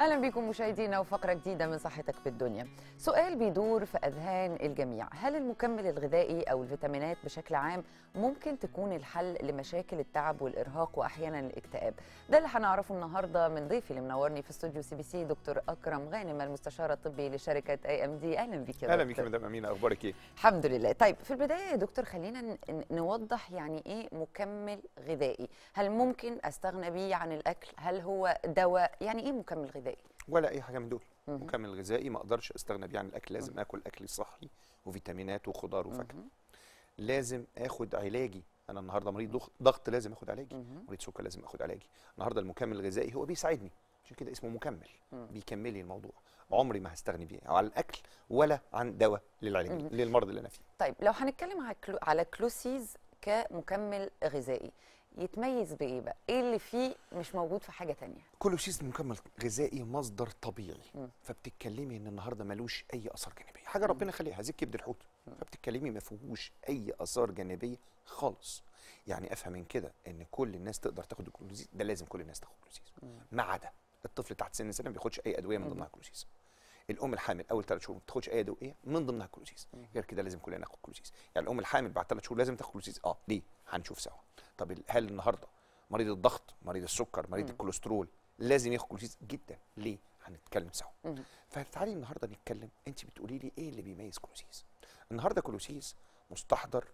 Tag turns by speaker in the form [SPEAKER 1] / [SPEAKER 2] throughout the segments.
[SPEAKER 1] اهلا بكم مشاهدينا وفقره جديده من صحتك بالدنيا سؤال بيدور في اذهان الجميع هل المكمل الغذائي او الفيتامينات بشكل عام ممكن تكون الحل لمشاكل التعب والارهاق واحيانا الاكتئاب ده اللي هنعرفه النهارده من ضيفي اللي منورني في استوديو سي بي سي دكتور اكرم غانم المستشار الطبي لشركه اي ام دي اهلا بك يا اهلا بك يا مدام
[SPEAKER 2] امينه اخبارك
[SPEAKER 1] ايه الحمد لله طيب في البدايه يا دكتور خلينا نوضح يعني ايه مكمل غذائي هل ممكن استغنى بيه عن الاكل هل هو دواء يعني ايه مكمل غذائي
[SPEAKER 2] ولا اي حاجه من دول مكمل غذائي ما اقدرش استغنى بيه عن الاكل لازم اكل اكل صحي وفيتامينات وخضار وفاكهه لازم اخد علاجي انا النهارده مريض ضغط لازم اخد علاجي مريض سكر لازم اخد علاجي النهارده المكمل الغذائي هو بيساعدني عشان كده اسمه مكمل بيكمل لي الموضوع عمري ما هستغني بيه على الاكل ولا عن دواء للعلاج للمرض اللي انا فيه
[SPEAKER 1] طيب لو هنتكلم على على كلوسيز كمكمل غذائي يتميز بايه بقى؟ ايه اللي فيه مش موجود في حاجه تانية؟
[SPEAKER 2] كله مكمل غذائي مصدر طبيعي م. فبتتكلمي ان النهارده ملوش اي اثار جانبيه، حاجه م. ربنا خليها زي كبد الحوت فبتتكلمي ما فيهوش اي اثار جانبيه خالص. يعني افهم من كده ان كل الناس تقدر تاخد الجلوزيز ده لازم كل الناس تاخد جلوزيز ما عدا الطفل تحت سن سنه ما بياخدش اي ادويه من ضمنها الجلوزيز. الام الحامل اول ثلاث شهور ما بتاخدش اي ادويه من ضمنها الكلوزيز غير كده لازم كلنا ناخد كلوزيز يعني الام الحامل بعد ثلاث شهور لازم تاخد كلوزيز اه ليه هنشوف سوا طب هل النهارده مريض الضغط مريض السكر مريض الكوليسترول لازم ياخد كوليسترول جدا ليه هنتكلم سوا فتعالي النهارده نتكلم انت بتقولي لي ايه اللي بيميز كولوسيس النهارده كولوسيس مستحضر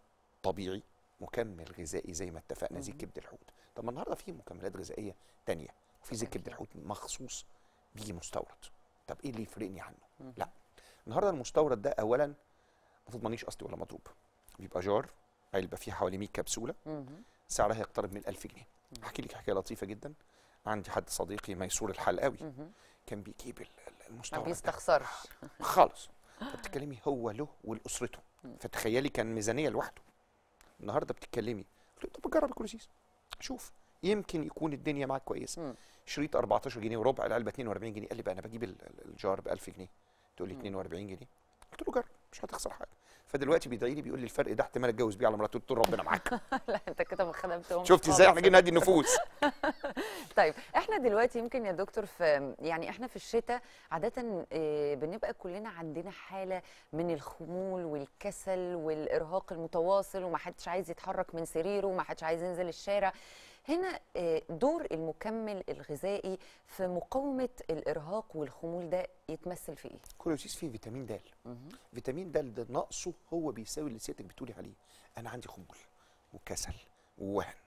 [SPEAKER 2] طبيعي مكمل غذائي زي ما اتفقنا زي كبد الحوت طب النهارده في مكملات غذائيه تانية وفي زي كبد الحوت مخصوص بيجي مستورد طب ايه اللي يفرقني عنه مم. لا النهارده المستورد ده اولا ما تضمنيش اصلي ولا مضروب بيبقى جار علبه فيها حوالي 100 كبسوله سعرها يقترب من 1000 جنيه احكي لك حكايه لطيفه جدا عندي حد صديقي ميسور الحلقاوي كان بيجيب المستوى ما بيستخسرش خالص بتتكلمي هو له ولاسرته فتخيلي كان ميزانيه لوحده النهارده بتتكلمي قلت له طب جرب الكوليسيس شوف يمكن يكون الدنيا معاك كويسه شريط 14 جنيه وربع العلبه 42 جنيه قال لي بقى انا بجيب الجار ب 1000 جنيه تقول لي 42 جنيه قلت له جرب مش هتخسر حاجه فدلوقتي بيدعي لي بيقول لي الفرق ده احتمال اتجوز بيه على مراتي تقول ربنا معاك
[SPEAKER 1] لا انت كده ما خدمتهمش ازاي احنا جينا نادي النفوس طيب احنا دلوقتي يمكن يا دكتور في يعني احنا في الشتاء عاده آه، بنبقى كلنا عندنا حاله من الخمول والكسل والارهاق المتواصل ومحدش عايز يتحرك من سريره ومحدش عايز ينزل الشارع هنا آه، دور المكمل الغذائي في مقاومه الارهاق والخمول ده يتمثل في ايه
[SPEAKER 2] كولوسيس فيه فيتامين د فيتامين د ده نقصه هو بيساوي اللي سيادتك بتقولي عليه انا عندي خمول وكسل ووهن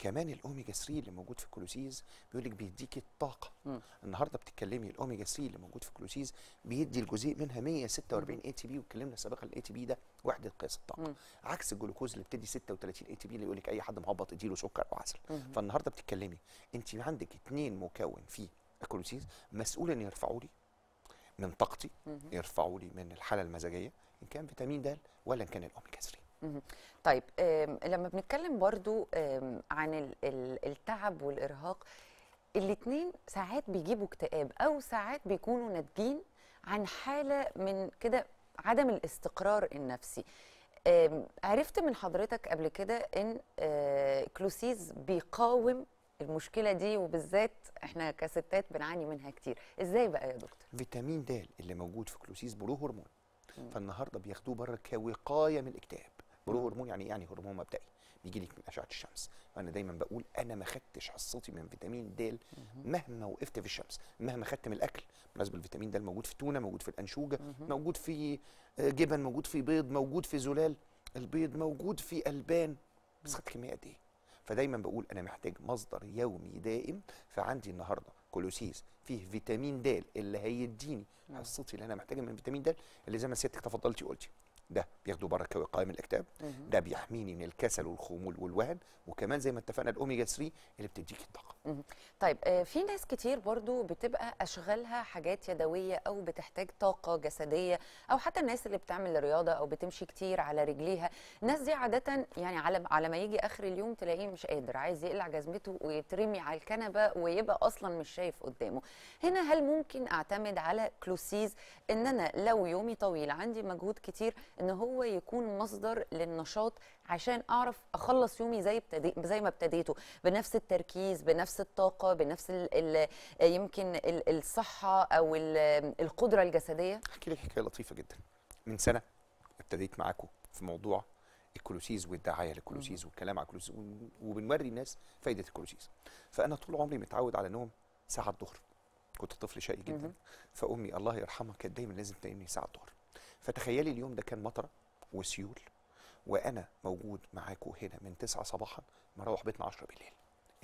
[SPEAKER 2] كمان الاوميجا 3 اللي موجود في الكلوسيز بيقول لك بيديك الطاقه مم. النهارده بتتكلمي الاوميجا 3 اللي موجود في الكلوسيز بيدي الجزيء منها 146 اي تي بي واتكلمنا سابقا الاي تي بي ده وحده قياس الطاقه مم. عكس الجلوكوز اللي بتدي 36 اي تي بي اللي يقول لك اي حد مهبط اديله سكر او عسل مم. فالنهارده بتتكلمي انت عندك اثنين مكون في الكلوسيز مسؤول ان يرفعوا لي من طاقتي يرفعوا لي من الحاله المزاجيه ان كان فيتامين د ولا ان كان الاوميجا 3
[SPEAKER 1] طيب لما بنتكلم برضو عن التعب والارهاق الاثنين ساعات بيجيبوا اكتئاب او ساعات بيكونوا ناتجين عن حاله من كده عدم الاستقرار النفسي عرفت من حضرتك قبل كده ان آه، كلوسيز بيقاوم المشكله دي وبالذات احنا كستات بنعاني منها كتير ازاي بقى يا دكتور
[SPEAKER 2] فيتامين د اللي موجود في كلوسيز بلو هرمون فالنهارده بياخدوه بره كوقايه من الاكتئاب برو هرمون يعني إيه يعني هرمون مبدئي بيجي لك من اشعه الشمس انا دايما بقول انا ما خدتش حصتي من فيتامين د مهما وقفت في الشمس مهما خدت من الاكل بالنسبه الفيتامين د موجود في التونه موجود في الانشوجه موجود في آه، جبن موجود في بيض موجود في زلال البيض موجود في البان بس خدت كميه قد ايه فدايما بقول انا محتاج مصدر يومي دائم فعندي النهارده كولوسيس فيه فيتامين د اللي هيديني حصتي اللي انا محتاجها من فيتامين د اللي زي ما سيادتك تفضلتي قلتي ده بياخده بركه وقايه الاكتئاب ده بيحميني من الكسل والخمول والوهن وكمان زي ما اتفقنا الاوميجا 3 اللي بتديك الطاقه
[SPEAKER 1] طيب آه، في ناس كتير برضو بتبقى اشغالها حاجات يدويه او بتحتاج طاقه جسديه او حتى الناس اللي بتعمل رياضه او بتمشي كتير على رجليها الناس دي عاده يعني على على ما يجي اخر اليوم تلاقيه مش قادر عايز يقلع جزمته ويترمي على الكنبه ويبقى اصلا مش شايف قدامه هنا هل ممكن اعتمد على كلوسيز ان انا لو يومي طويل عندي مجهود كتير ان هو يكون مصدر للنشاط عشان اعرف اخلص يومي زي زي ما ابتديته بنفس التركيز بنفس الطاقه بنفس الـ الـ يمكن الـ الصحه او القدره الجسديه
[SPEAKER 2] احكي لك حكايه لطيفه جدا من سنه ابتديت معاكم في موضوع الكولوسيز والدعايه للكولوسيز والكلام على الكولوسيز وبنوري الناس فايده الكولوسيز فانا طول عمري متعود على نوم ساعه الظهر كنت طفل شقي جدا فامي الله يرحمها كانت دايما لازم تنامني ساعه الظهر فتخيلي اليوم ده كان مطره وسيول وانا موجود معاكم هنا من 9 صباحا مروح بيتنا 10 بالليل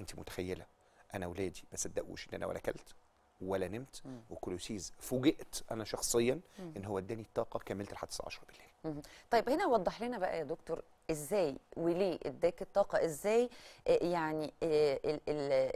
[SPEAKER 2] انت متخيله انا ولادي ما صدقوش ان انا ولا اكلت ولا نمت وكلوسيز فوجئت انا شخصيا ان هو اداني الطاقه كملت لحد الساعه 10
[SPEAKER 1] بالليل طيب هنا وضح لنا بقى يا دكتور ازاي وليه اداك الطاقه ازاي آه، يعني آه،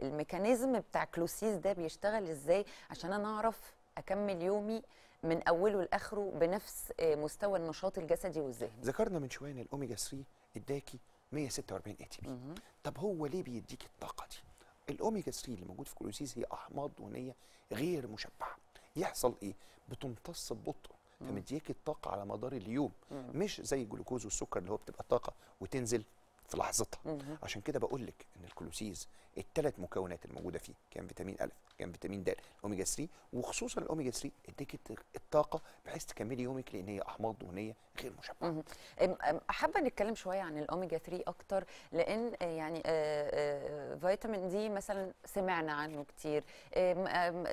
[SPEAKER 1] الميكانيزم بتاع كلوسيز ده بيشتغل ازاي عشان انا اعرف اكمل يومي من اوله لاخره بنفس آه، مستوى النشاط الجسدي والذهني
[SPEAKER 2] ذكرنا من شويه ان الاوميجا 3 اداكي 146 اي تي بي طب هو ليه بيديك الطاقه دي الاوميجا 3 اللي موجود في الكلوسيس هي احماض دهنيه غير مشبعه يحصل ايه بتمتص ببطء فمديك الطاقه على مدار اليوم مم. مش زي الجلوكوز والسكر اللي هو بتبقى طاقه وتنزل في لحظتها عشان كده بقول لك ان الكلوسيز الثلاث مكونات الموجوده فيه كان فيتامين الف كان فيتامين د اوميجا 3 وخصوصا الاوميجا 3 اديك الطاقه بحيث تكملي يومك لان هي احماض دهنيه غير
[SPEAKER 1] مشبعه حابه نتكلم شويه عن الاوميجا 3 اكتر لان آه، يعني آه، آه، فيتامين دي مثلا سمعنا عنه كتير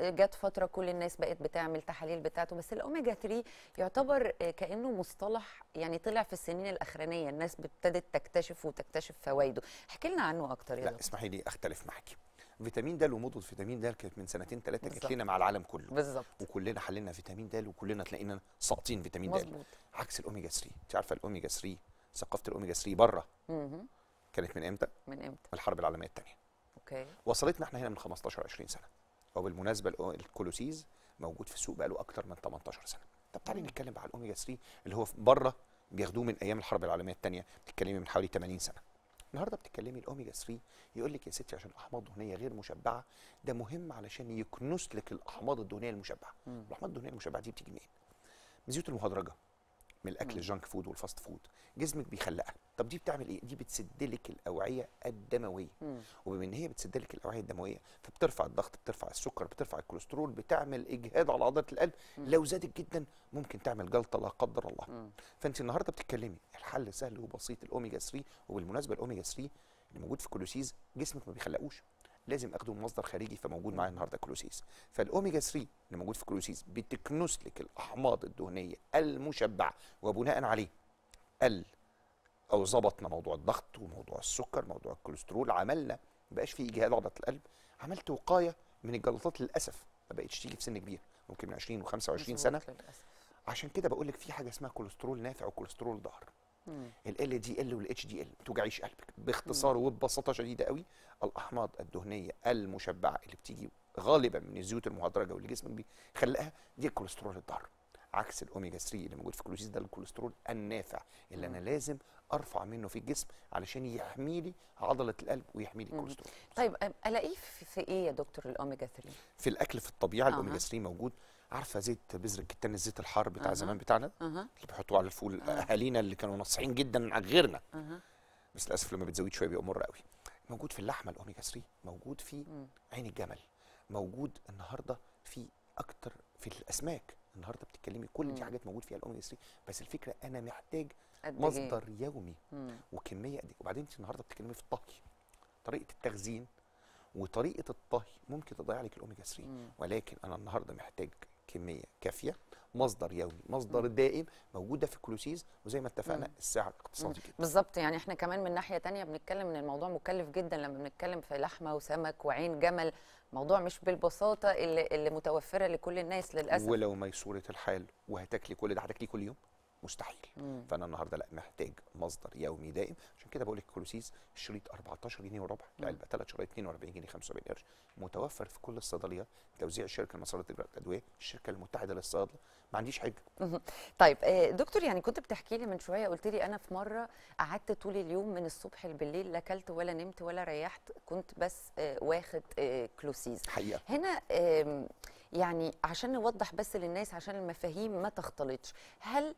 [SPEAKER 1] جت فتره كل الناس بقت بتعمل تحاليل بتاعته بس الاوميجا 3 يعتبر كانه مصطلح يعني طلع في السنين الاخرانيه الناس ابتدت تكتشف وتكتشف فوائده احكي لنا عنه اكتر يا لا
[SPEAKER 2] اسمحي لي أختار اختلف معاكي فيتامين د ومضاد فيتامين د كانت من سنتين ثلاثه كانت لنا مع العالم كله بالظبط وكلنا حللنا فيتامين د وكلنا تلاقينا ساقطين فيتامين د عكس الاوميجا 3 انت عارفه الاوميجا 3 ثقافه الاوميجا 3 بره كانت من امتى من امتى الحرب العالميه الثانيه اوكي وصلتنا احنا هنا من 15 20 سنه وبالمناسبه الكولوسيز موجود في السوق بقاله اكتر من 18 سنه طب تعالي نتكلم على الاوميجا 3 اللي هو بره بياخدوه من ايام الحرب العالميه الثانيه بتتكلمي من حوالي 80 سنه النهارده بتتكلمي الاوميجا 3 يقول لك يا ستي عشان الاحماض الدهنيه غير مشبعه ده مهم علشان يكنس لك الاحماض الدهنيه المشبعه الاحماض الدهنيه المشبعه دي بتيجي منين من الزيوت المهدرجه من الاكل الجانك فود والفاست فود جسمك بيخلقها طب دي بتعمل ايه دي بتسد لك الاوعيه الدمويه وبما ان هي بتسد لك الاوعيه الدمويه فبترفع الضغط بترفع السكر بترفع الكوليسترول بتعمل اجهاد على عضله القلب مم. لو زادت جدا ممكن تعمل جلطه لا قدر الله مم. فانت النهارده بتتكلمي الحل سهل وبسيط الاوميجا 3 وبالمناسبه الاوميجا 3 اللي موجود في كولوسيز جسمك ما بيخلقوش لازم اخده من مصدر خارجي فموجود معايا النهارده كلوسيس فالاوميجا 3 اللي موجود في كلوسيس بتكنس لك الاحماض الدهنيه المشبعه وبناء عليه ال او ظبطنا موضوع الضغط وموضوع السكر موضوع الكوليسترول عملنا ما بقاش في اجهاد عضله القلب عملت وقايه من الجلطات للاسف ما بقتش تيجي في سن كبير ممكن من 20 و25 سنه للأسف. عشان كده بقول لك في حاجه اسمها كوليسترول نافع وكوليسترول ضار ال دي ال والاتش دي ال ما توجعيش قلبك باختصار وببساطه شديده قوي الاحماض الدهنيه المشبعه اللي بتيجي غالبا من الزيوت المهدرجه واللي جسمك بيخلقها دي الكوليسترول الضار عكس الاوميجا 3 اللي موجود في الكلوسيس ده الكوليسترول النافع اللي انا لازم ارفع منه في الجسم علشان يحمي لي عضله القلب ويحمي لي الكوليسترول
[SPEAKER 1] طيب الاقيه في ايه يا دكتور الاوميجا 3
[SPEAKER 2] في الاكل في الطبيعه الاوميجا 3 موجود عارفه زيت بذر الكتان الزيت الحار بتاع أه. زمان بتاعنا أه. اللي بيحطوه على الفول أه. اهالينا اللي كانوا ناصحين جدا عن غيرنا أه. بس للاسف لما بتزود شويه بيبقى مر قوي موجود في اللحمه الاوميجا 3 موجود في عين الجمل موجود النهارده في اكتر في الاسماك النهارده بتتكلمي كل دي حاجات موجود فيها الاوميجا 3 بس الفكره انا محتاج إيه؟ مصدر يومي وكميه قد إيه؟ وبعدين انت النهارده بتتكلمي في الطهي طريقه التخزين وطريقه الطهي ممكن تضيع لك الاوميجا 3 ولكن انا النهارده محتاج كميه كافيه مصدر يومي مصدر دائم موجوده في كلوسيز وزي ما اتفقنا السعر الاقتصادي
[SPEAKER 1] بالظبط يعني احنا كمان من ناحيه تانية بنتكلم ان الموضوع مكلف جدا لما بنتكلم في لحمه وسمك وعين جمل موضوع مش بالبساطه اللي, اللي متوفره لكل الناس للاسف
[SPEAKER 2] ولو ميسوره الحال وهتاكلي كل ده هتاكلي كل يوم مستحيل مم. فانا النهارده لا محتاج مصدر يومي دائم عشان كده بقول لك كلوسيس الشريط 14 جنيه وربع العلبه ثلاث شرايط 42 جنيه 75 قرش متوفر في كل الصيدليات توزيع الشركه المصريه لتجاره الادويه الشركه المتحده للصيادله ما عنديش حاجه
[SPEAKER 1] طيب آه، دكتور يعني كنت بتحكي لي من شويه قلت لي انا في مره قعدت طول اليوم من الصبح بالليل لا اكلت ولا نمت ولا ريحت كنت بس آه، واخد آه، كلوسيز حقيقة. هنا يعني عشان نوضح بس للناس عشان المفاهيم ما تختلطش هل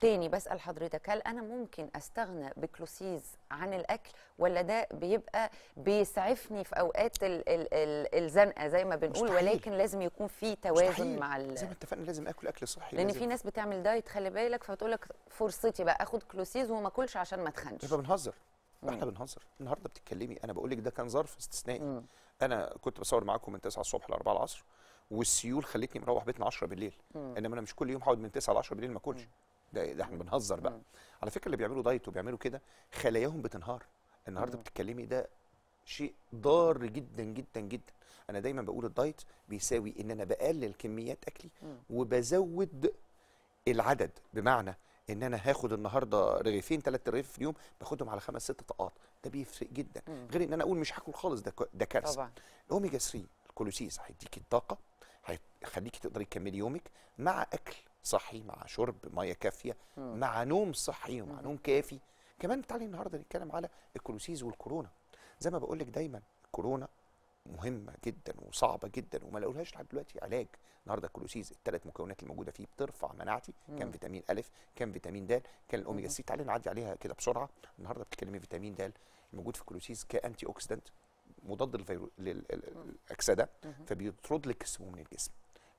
[SPEAKER 1] تاني بسأل حضرتك هل أنا ممكن أستغنى بكلوسيز عن الأكل ولا ده بيبقى بيسعفني في أوقات الزنقة زي ما بنقول مستحيل. ولكن لازم يكون في توازن مستحيل. مع ال... زي ما اتفقنا لازم أكل أكل صحي لأن لازم. في ناس بتعمل دايت خلي بالك فبتقول لك فرصتي بقى آخد كلوسيز وما أكلش عشان ما أتخنش
[SPEAKER 2] يبقى بنهزر احنا بنهزر النهارده بتتكلمي انا بقول لك ده كان ظرف استثنائي مم. انا كنت بصور معاكم من 9 الصبح ل 4 العصر والسيول خلتني مروح بيتنا 10 بالليل مم. انما انا مش كل يوم هقعد من 9 ل 10 بالليل ما اكلش ده, ده احنا بنهزر بقى مم. على فكره اللي بيعملوا دايت وبيعملوا كده خلاياهم بتنهار النهارده بتتكلمي ده شيء ضار جدا جدا جدا انا دايما بقول الدايت بيساوي ان انا بقلل كميات اكلي مم. وبزود العدد بمعنى ان انا هاخد النهارده رغيفين ثلاث رغيف في اليوم باخدهم على خمس ست طقات ده بيفرق جدا مم. غير ان انا اقول مش هاكل خالص ده ده كارثه طبعا الاوميجا 3 الكولوسيس هيديكي الطاقه هيخليكي تقدري تكملي يومك مع اكل صحي مع شرب ميه كافيه مع نوم صحي ومع نوم كافي كمان تعالي النهارده نتكلم على الكولوسيز والكورونا زي ما بقول لك دايما كورونا مهمه جدا وصعبه جدا وما لقولهاش لحد دلوقتي علاج النهارده الكولوسيز الثلاث مكونات اللي موجوده فيه بترفع مناعتي مم. كان فيتامين الف كان فيتامين د كان الاوميجا سي تعالي نعدي عليها كده بسرعه النهارده بتتكلمي فيتامين د الموجود في الكولوسيز كانتي اوكسيدنت مضاد للاكسده فبيطرد لك السموم من الجسم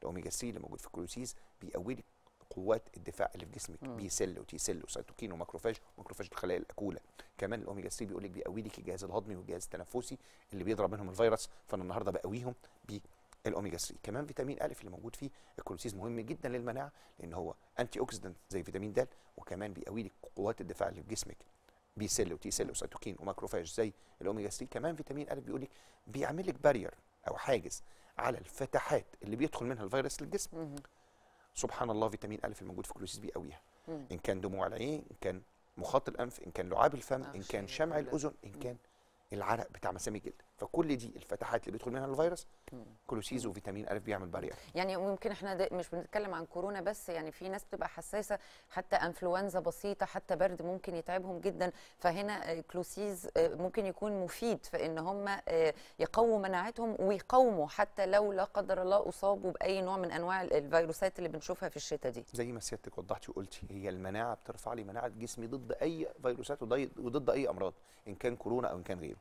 [SPEAKER 2] الاوميجا 3 اللي موجود في الكروسيز بيقوي لك قوات الدفاع اللي في جسمك بي سيل وتي سيل وسيتوكين وماكروفاج وماكروفاج الخلايا الاكوله كمان الاوميجا 3 بيقول لك بيقوي لك الجهاز الهضمي والجهاز التنفسي اللي بيضرب منهم الفيروس فانا النهارده بقويهم بالاوميجا 3 كمان فيتامين ا اللي موجود فيه الكروسيز مهم جدا للمناعه لان هو انتي اوكسيدنت زي فيتامين د وكمان بيقوي لك قوات الدفاع اللي في جسمك بي سيل وتي سيل وسيتوكين وماكروفاج زي الاوميجا 3 كمان فيتامين ا بيقول لك بيعمل لك بارير او حاجز على الفتحات اللي بيدخل منها الفيروس للجسم سبحان الله فيتامين أ الموجود في كلوسيس بيقويها إن كان دموع العين إن كان مخاط الأنف إن كان لعاب الفم آه، إن كان شمع الأذن إن كان العرق بتاع مسامي الجلد فكل دي الفتحات اللي بيدخل منها الفيروس كلوسيز وفيتامين ا بيعمل بارير
[SPEAKER 1] يعني ممكن احنا مش بنتكلم عن كورونا بس يعني في ناس بتبقى حساسه حتى انفلونزا بسيطه حتى برد ممكن يتعبهم جدا فهنا كلوسيز آه، ممكن يكون مفيد في ان هم آه، يقووا مناعتهم ويقاوموا حتى لو لا قدر الله اصابوا باي نوع من انواع الفيروسات اللي بنشوفها في الشتاء دي زي ما سيادتك وضحتي وقلتي
[SPEAKER 2] هي المناعه بترفع لي مناعه جسمي ضد اي فيروسات وضد اي امراض ان كان كورونا او ان كان غيره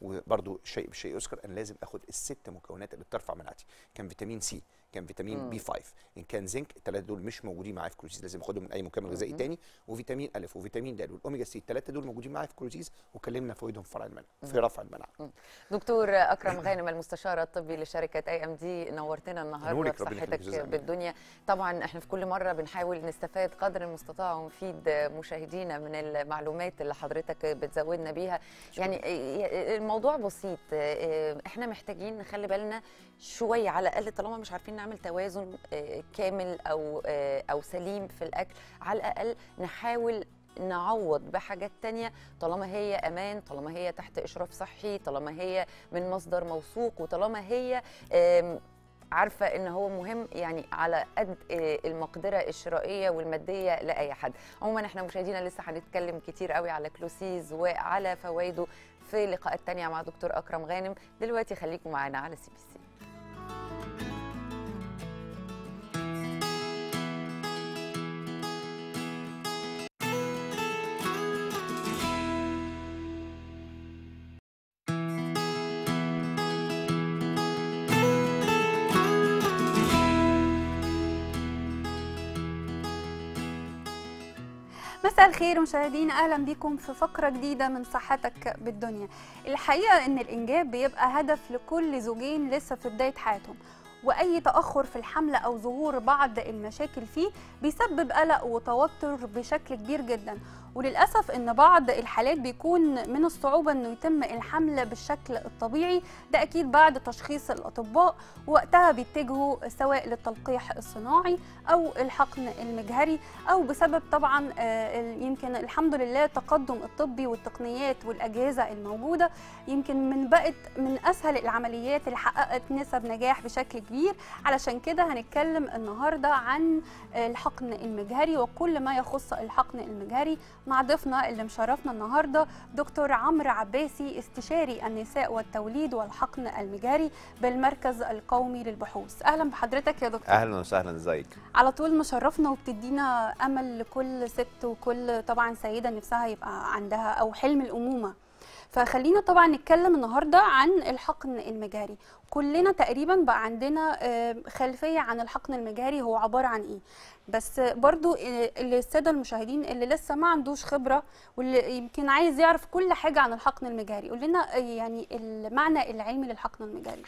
[SPEAKER 2] وبرده شيء بشيء يذكر انا لازم اخد الست مكونات اللي بترفع مناعتي كان فيتامين سي كان فيتامين بي 5 ان كان زنك الثلاثه دول مش موجودين معايا في كروزيز لازم اخدهم من اي مكمل غذائي تاني وفيتامين الف وفيتامين د والاوميجا سي الثلاثه دول موجودين معايا في كروزيز وكلمنا فوائدهم في رفع المناعه في رفع المناعه
[SPEAKER 1] دكتور اكرم غانم المستشار الطبي لشركه اي ام دي نورتنا النهارده بصحتك بالدنيا طبعا احنا في كل مره بنحاول نستفاد قدر المستطاع ونفيد مشاهدينا من المعلومات اللي حضرتك بتزودنا بيها يعني الموضوع بسيط آه، آه، احنا محتاجين نخلي بالنا شويه على الاقل طالما مش عارفين نعمل توازن آه، كامل او او سليم في الاكل على الاقل نحاول نعوض بحاجات تانية طالما هي أمان طالما هي تحت إشراف صحي طالما هي من مصدر موثوق وطالما هي عارفه ان هو مهم يعني على قد المقدره الشرائيه والماديه لاي حد عموما احنا مشاهدينا لسه هنتكلم كتير قوي على كلوسيز وعلى فوائده في لقاءات تانية مع دكتور أكرم غانم دلوقتي خليكم معانا على سي بي سي
[SPEAKER 3] مساء الخير مشاهدينا اهلا بكم في فقره جديده من صحتك بالدنيا الحقيقه ان الانجاب بيبقى هدف لكل زوجين لسه في بدايه حياتهم واي تاخر في الحمل او ظهور بعض المشاكل فيه بيسبب قلق وتوتر بشكل كبير جدا وللاسف ان بعض الحالات بيكون من الصعوبه انه يتم الحمل بالشكل الطبيعي ده اكيد بعد تشخيص الاطباء وقتها بيتجهوا سواء للتلقيح الصناعي او الحقن المجهري او بسبب طبعا آه، يمكن الحمد لله التقدم الطبي والتقنيات والاجهزه الموجوده يمكن من بقت من اسهل العمليات اللي حققت نسب نجاح بشكل كبير علشان كده هنتكلم النهارده عن الحقن المجهري وكل ما يخص الحقن المجهري مع ضيفنا اللي مشرفنا النهارده دكتور عمرو عباسي استشاري النساء والتوليد والحقن المجاري بالمركز القومي للبحوث اهلا بحضرتك يا دكتور
[SPEAKER 4] اهلا وسهلا ازيك
[SPEAKER 3] على طول مشرفنا وبتدينا امل لكل ست وكل طبعا سيده نفسها يبقى عندها او حلم الامومه فخلينا طبعا نتكلم النهارده عن الحقن المجاري كلنا تقريبا بقى عندنا آه، خلفيه عن الحقن المجاري هو عباره عن ايه بس برضو الساده المشاهدين اللي لسه ما عندوش خبره واللي يمكن عايز يعرف كل حاجه عن الحقن المجهري قول لنا آه، يعني المعنى العلمي للحقن المجهري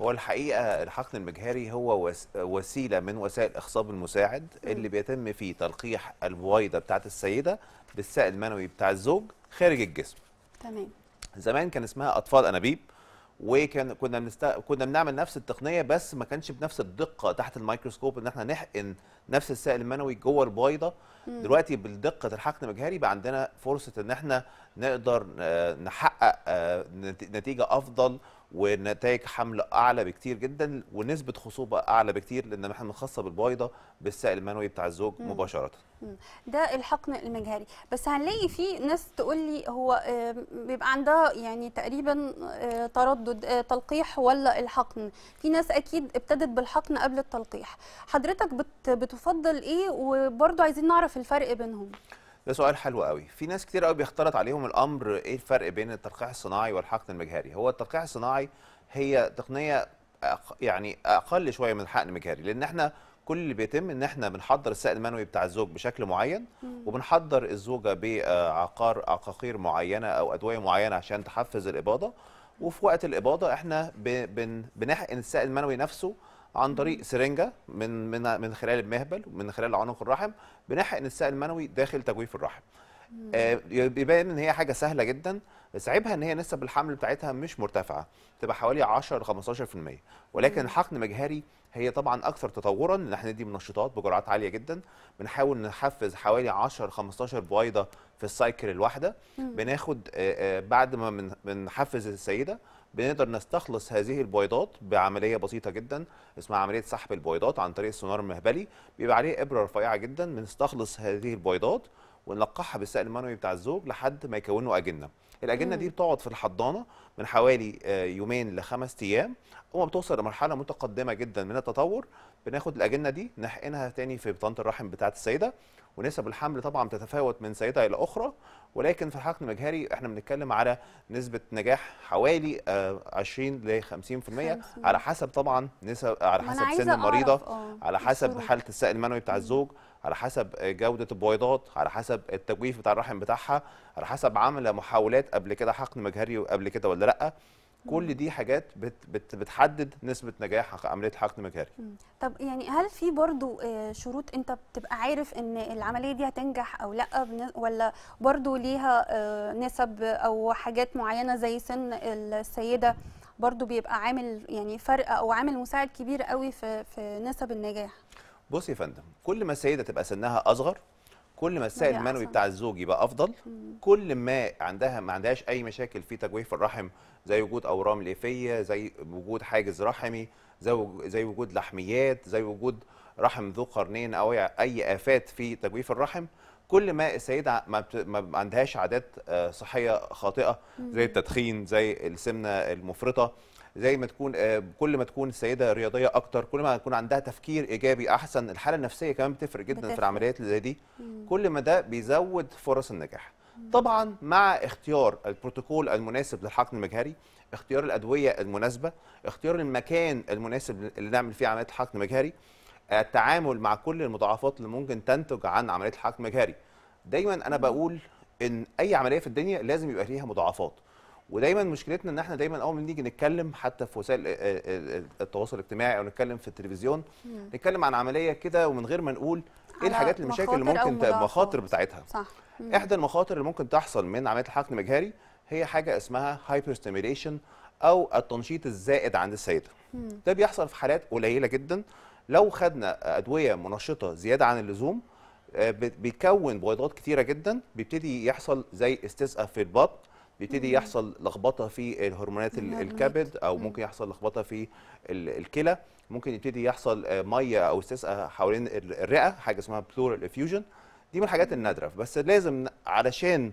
[SPEAKER 4] هو الحقيقه الحقن المجهري هو وسيله من وسائل اخصاب المساعد اللي بيتم فيه تلقيح البويضه بتاعه السيده بالسائل المنوي بتاع الزوج خارج الجسم تمام زمان كان اسمها اطفال انابيب وكان كنا بنست... كنا بنعمل نفس التقنيه بس ما كانش بنفس الدقه تحت الميكروسكوب ان احنا نحقن نفس السائل المنوي جوه البيضه دلوقتي بالدقه الحقن المجهري بقى عندنا فرصه ان احنا نقدر آه، نحقق آه، نتيجه افضل ونتائج حمل اعلى بكتير جدا ونسبه خصوبه اعلى بكتير لان احنا خاصه بالبويضه بالسائل المنوي بتاع الزوج مم. مباشره
[SPEAKER 3] مم. ده الحقن المجهري بس هنلاقي في ناس تقول لي هو بيبقى عندها يعني تقريبا آه، تردد آه، تلقيح ولا الحقن في ناس اكيد ابتدت بالحقن قبل التلقيح حضرتك بتفضل ايه وبرضه عايزين نعرف الفرق بينهم
[SPEAKER 4] ده سؤال حلو قوي في ناس كتير قوي بيختلط عليهم الامر ايه الفرق بين التلقيح الصناعي والحقن المجهري هو التلقيح الصناعي هي تقنيه يعني اقل شويه من الحقن المجهري لان احنا كل اللي بيتم ان احنا بنحضر السائل المنوي بتاع الزوج بشكل معين وبنحضر الزوجه بعقار عقاقير معينه او ادويه معينه عشان تحفز الاباضه وفي وقت الاباضه احنا بنحقن السائل المنوي نفسه عن طريق سرنجه من من من خلال المهبل ومن خلال عنق الرحم بنحقن السائل المنوي داخل تجويف الرحم آه بيبان ان هي حاجه سهله جدا عيبها ان هي نسب الحمل بتاعتها مش مرتفعه تبقى حوالي 10 15% ولكن الحقن مجهري هي طبعا اكثر تطورا ان احنا ندي منشطات بجرعات عاليه جدا بنحاول نحفز حوالي 10 15 بويضه في السايكل الواحده بناخد بعد ما بنحفز السيده بنقدر نستخلص هذه البويضات بعمليه بسيطه جدا اسمها عمليه سحب البويضات عن طريق السونار المهبلي بيبقى عليه ابره رفيعه جدا بنستخلص هذه البويضات ونلقحها بالسائل المنوي بتاع الزوج لحد ما يكونوا اجنه الاجنه دي بتقعد في الحضانه من حوالي آه، يومين لخمس ايام وما بتوصل لمرحله متقدمه جدا من التطور بناخد الاجنه دي نحقنها تاني في بطانه الرحم بتاعه السيده ونسب الحمل طبعا بتتفاوت من سيده الى اخرى ولكن في الحقن المجهري احنا بنتكلم على نسبه نجاح حوالي 20 آه، ل 50% على حسب طبعا نسب على حسب سن المريضه آه، على حسب حاله السائل المنوي بتاع الزوج على حسب جوده البويضات على حسب التجويف بتاع الرحم بتاعها على حسب عمل محاولات قبل كده حقن مجهري قبل كده ولا لا كل دي حاجات بت بت بتحدد نسبه نجاح عمليه حقن مجهري
[SPEAKER 3] طب يعني هل في برضو آه، شروط انت بتبقى عارف ان العمليه دي هتنجح او لا ولا برضو ليها آه، نسب او حاجات معينه زي سن السيده برضو بيبقى عامل يعني فرق او عامل مساعد كبير قوي في في نسب النجاح
[SPEAKER 4] بص يا فندم كل ما السيده تبقى سنها اصغر كل ما السائل المنوي بتاع الزوج يبقى افضل مم. كل ما عندها ما عندهاش اي مشاكل في تجويف في الرحم زي وجود اورام ليفيه زي وجود حاجز رحمي زي زي وجود لحميات زي وجود رحم ذو قرنين او اي افات في تجويف الرحم كل ما السيده ما عندهاش عادات آه، صحيه خاطئه زي التدخين زي السمنه المفرطه زي ما تكون آه، كل ما تكون السيده رياضيه اكتر كل ما تكون عندها تفكير ايجابي احسن الحاله النفسيه كمان بتفرق جدا بتفرق. في العمليات اللي زي دي مم. كل ما ده بيزود فرص النجاح مم. طبعا مع اختيار البروتوكول المناسب للحقن المجهري اختيار الادويه المناسبه اختيار المكان المناسب اللي نعمل فيه عمليه الحقن المجهري آه، التعامل مع كل المضاعفات اللي ممكن تنتج عن عمليه الحقن المجهري دايما انا بقول ان اي عمليه في الدنيا لازم يبقى ليها مضاعفات ودايما مشكلتنا ان احنا دايما اول ما نيجي نتكلم حتى في وسائل التواصل الاجتماعي او نتكلم في التلفزيون مم. نتكلم عن عمليه كده ومن غير ما نقول ايه الحاجات المشاكل اللي ممكن المخاطر بتاعتها صح احدى المخاطر اللي ممكن تحصل من عمليه الحقن المجهري هي حاجه اسمها هايبر ستيميليشن او التنشيط الزائد عند السيده مم. ده بيحصل في حالات قليله جدا لو خدنا ادويه منشطه زياده عن اللزوم آه، بيكون بويضات كتيره جدا بيبتدي يحصل زي استسقاء في البطن بيبتدي يحصل لخبطه في الهرمونات الكبد او ممكن يحصل لخبطه في الكلى ممكن يبتدي يحصل آه، ميه او استسقاء حوالين الرئه حاجه اسمها بلورال افيوجن دي من الحاجات النادره بس لازم علشان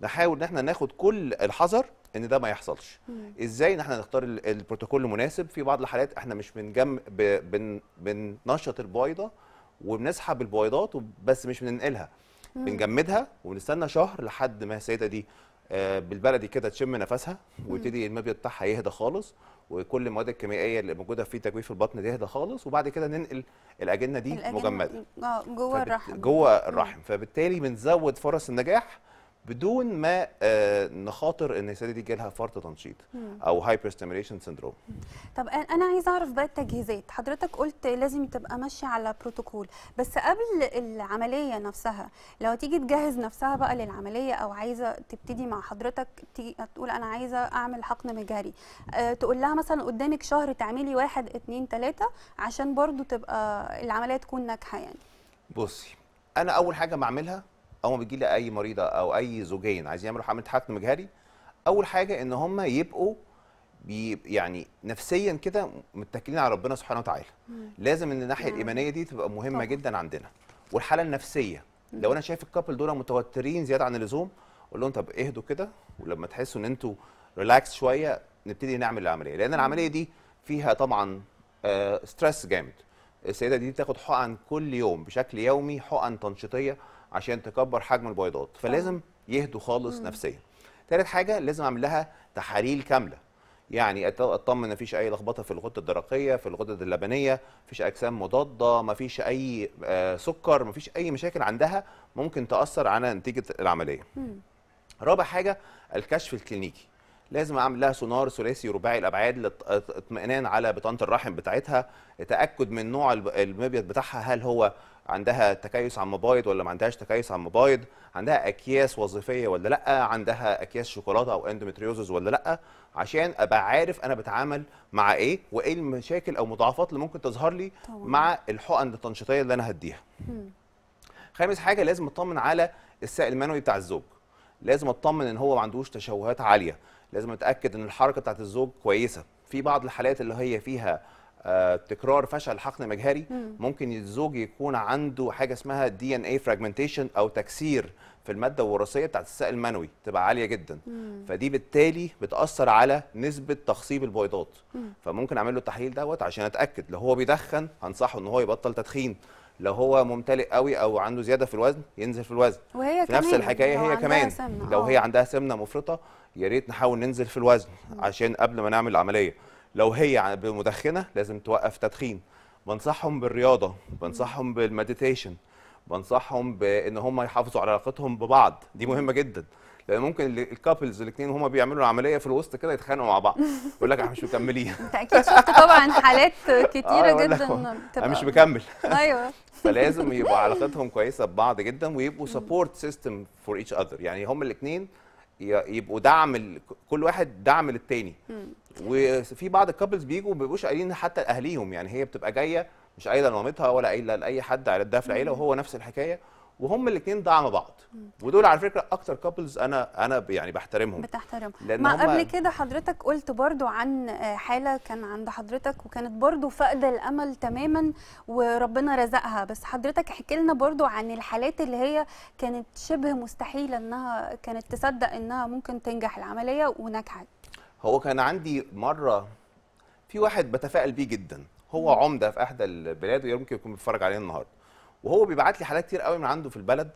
[SPEAKER 4] نحاول ان احنا ناخد كل الحذر ان ده ما يحصلش ازاي ان احنا نختار البروتوكول المناسب في بعض الحالات احنا مش بنجم بن بننشط البويضه وبنسحب البويضات بس مش بننقلها بنجمدها وبنستنى شهر لحد ما السيده دي آه، بالبلدي كده تشم نفسها ويبتدي المبيض بتاعها يهدى خالص وكل المواد الكيميائيه اللي موجوده في تجويف البطن تهدى خالص وبعد كده ننقل الاجنه دي الأجنة مجمده
[SPEAKER 3] آه، جوه الرحم جوه الرحم
[SPEAKER 4] فبالتالي بنزود فرص النجاح بدون ما آه، نخاطر ان السيده دي جالها فرط تنشيط او هايبر ستيميليشن سيندروم
[SPEAKER 3] طب انا عايزه اعرف بقى التجهيزات حضرتك قلت لازم تبقى ماشيه على بروتوكول بس قبل العمليه نفسها لو تيجي تجهز نفسها بقى للعمليه او عايزه تبتدي مع حضرتك تقول انا عايزه اعمل حقن مجهري آه، تقول لها مثلا قدامك شهر تعملي واحد اتنين تلاته عشان برضو تبقى العمليه تكون ناجحه يعني
[SPEAKER 4] بصي انا اول حاجه بعملها اول ما بيجي لي اي مريضه او اي زوجين عايزين يعملوا حمله حقن مجهري اول حاجه ان هم يبقوا بي يعني نفسيا كده متكلين على ربنا سبحانه وتعالى لازم ان الناحيه الايمانيه دي تبقى مهمه طبعا. جدا عندنا والحاله النفسيه لو انا شايف الكابل دول متوترين زياده عن اللزوم اقول لهم طب اهدوا كده ولما تحسوا ان انتوا ريلاكس شويه نبتدي نعمل العمليه لان العمليه دي فيها طبعا ستريس آه، جامد السيده دي بتاخد حقن كل يوم بشكل يومي حقن تنشيطيه عشان تكبر حجم البيضات فلازم يهدوا خالص نفسيا ثالث حاجه لازم اعمل لها تحاليل كامله يعني اطمن مفيش اي لخبطه في الغده الدرقيه في الغدد اللبنيه مفيش اجسام مضاده مفيش اي آه، سكر مفيش اي مشاكل عندها ممكن تاثر على نتيجه العمليه رابع حاجه الكشف الكلينيكي لازم اعمل لها سونار ثلاثي رباعي الابعاد للاطمئنان على بطانه الرحم بتاعتها تاكد من نوع المبيض بتاعها هل هو عندها تكيس على المبايض ولا ما عندهاش تكيس على المبايض عندها اكياس وظيفيه ولا لا عندها اكياس شوكولاته او اندومتريوزز ولا لا عشان ابقى عارف انا بتعامل مع ايه وايه المشاكل او مضاعفات اللي ممكن تظهر لي طبعا. مع الحقن التنشيطيه اللي انا هديها خامس حاجه لازم اطمن على السائل المنوي بتاع الزوج لازم اطمن ان هو ما عندوش تشوهات عاليه لازم اتاكد ان الحركه بتاعه الزوج كويسه في بعض الحالات اللي هي فيها تكرار فشل حقن مجهري ممكن الزوج يكون عنده حاجه اسمها دي ان اي فراجمنتيشن او تكسير في الماده الوراثيه بتاعت السائل المنوي تبقى عاليه جدا مم. فدي بالتالي بتاثر على نسبه تخصيب البويضات مم. فممكن اعمل له التحليل دوت عشان اتاكد لو هو بيدخن هنصحه ان هو يبطل تدخين لو هو ممتلئ قوي او عنده زياده في الوزن ينزل في الوزن وهي في كمان نفس الحكايه هي كمان لو هي آه. عندها سمنه مفرطه يا ريت نحاول ننزل في الوزن مم. عشان قبل ما نعمل العمليه لو هي مدخنه لازم توقف تدخين بنصحهم بالرياضه بنصحهم بالمديتيشن بنصحهم بان هم يحافظوا على علاقتهم ببعض دي مهمه جدا لان ممكن الكابلز الاثنين وهما بيعملوا العمليه في الوسط كده يتخانقوا مع بعض يقول لك احنا مش مكملين
[SPEAKER 3] انت اكيد شفت طبعا حالات كتيره آه، جدا انا مش مكمل ايوه فلازم يبقى علاقتهم
[SPEAKER 4] كويسه ببعض جدا ويبقوا سبورت سيستم فور ايتش اذر يعني هما الاثنين يبقوا دعم كل واحد دعم للتاني وفي بعض الكابلز بيجوا ما بيبقوش قايلين حتى لاهليهم يعني هي بتبقى جايه مش قايله لمامتها ولا قايله لاي حد على في العيله وهو نفس الحكايه وهم الاثنين دعموا بعض ودول على فكره اكتر كابلز انا انا يعني بحترمهم
[SPEAKER 3] بتحترمهم لأن ما قبل كده حضرتك قلت برضو عن آه، حاله كان عند حضرتك وكانت برضو فاقده الامل تماما وربنا رزقها بس حضرتك احكي لنا برضو عن الحالات اللي هي كانت شبه مستحيله انها كانت تصدق انها ممكن تنجح العمليه ونجحت
[SPEAKER 4] هو كان عندي مره في واحد بتفائل بيه جدا هو عمده في احدى البلاد ويمكن يكون بيتفرج علينا النهارده وهو بيبعت لي حالات كتير قوي من عنده في البلد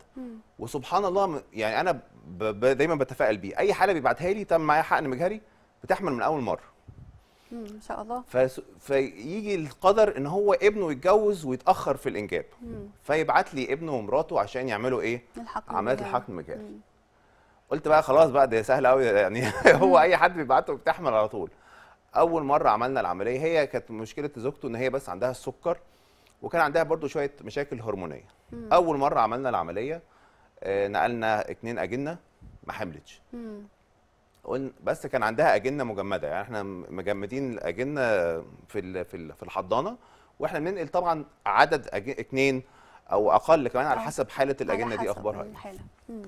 [SPEAKER 4] وسبحان الله يعني انا دايما بتفائل بيه اي حاله بيبعتها لي تم معايا حقن مجهري بتحمل من اول مره
[SPEAKER 3] ان شاء الله
[SPEAKER 4] فس... فيجي القدر ان هو ابنه يتجوز ويتاخر في الانجاب مم. فيبعت لي ابنه ومراته عشان يعملوا ايه الحقن عمليه الحقن المجهري قلت بقى خلاص بقى ده سهل قوي يعني هو اي حد بيبعته بتحمل على طول اول مره عملنا العمليه هي كانت مشكله زوجته ان هي بس عندها السكر وكان عندها برضو شويه مشاكل هرمونيه مم. اول مره عملنا العمليه آه، نقلنا اتنين اجنه ما حملتش قلنا بس كان عندها اجنه مجمده يعني احنا مجمدين الاجنه في في الحضانه واحنا بننقل طبعا عدد اتنين او اقل كمان على حسب حاله الاجنه دي اخبارها ايه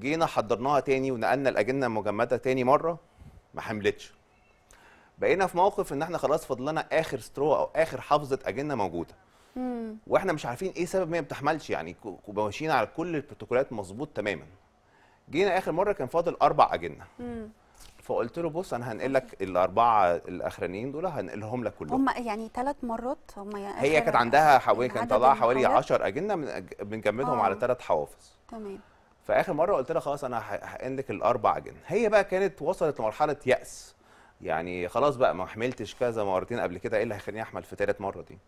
[SPEAKER 4] جينا حضرناها تاني ونقلنا الاجنه المجمده تاني مره ما حملتش بقينا في موقف ان احنا خلاص فاضل لنا اخر سترو او اخر حافظه اجنه موجوده واحنا مش عارفين ايه سبب ما بتحملش يعني ماشيين على كل البروتوكولات مظبوط تماما جينا اخر مره كان فاضل اربع اجنه فقلت له بص انا هنقل لك الاربعه الاخرانيين دول هنقلهم لك كلهم
[SPEAKER 3] هم يعني ثلاث مرات هم يعني هي كانت عندها حوالي كان طلعها حوالي 10
[SPEAKER 4] اجنه بنجمدهم على ثلاث آه. حوافظ تمام فاخر مره قلت لها خلاص انا هقندك الاربع اجن هي بقى كانت وصلت لمرحله ياس يعني خلاص بقى ما حملتش كذا مرتين قبل كده ايه اللي هيخليني احمل في ثالث مره دي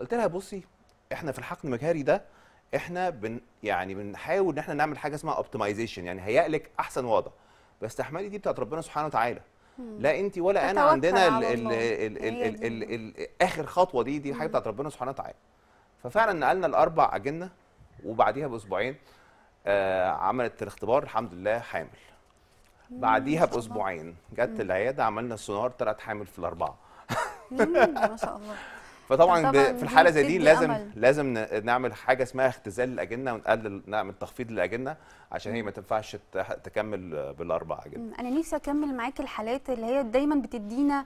[SPEAKER 4] قلت لها بصي احنا في الحقن المجهري ده احنا بن يعني بنحاول ان احنا نعمل حاجه اسمها اوبتمايزيشن يعني هيئ لك احسن وضع بس تحملي دي بتاعت ربنا سبحانه وتعالى لا انت ولا انا عندنا ال ال ال ال ال ال اخر خطوه دي دي حاجه بتاعت ربنا سبحانه وتعالى ففعلا نقلنا الاربع اجنه وبعديها باسبوعين آه، عملت الاختبار الحمد لله حامل بعديها باسبوعين جت العياده عملنا السونار طلعت حامل في الاربعه ما شاء الله فطبعا في الحاله زي دي لازم لازم نعمل حاجه اسمها اختزال الاجنه ونقلل نعمل تخفيض للاجنه عشان هي ما تنفعش تكمل بالاربعه
[SPEAKER 3] جدا انا نفسي اكمل معاك الحالات اللي هي دايما بتدينا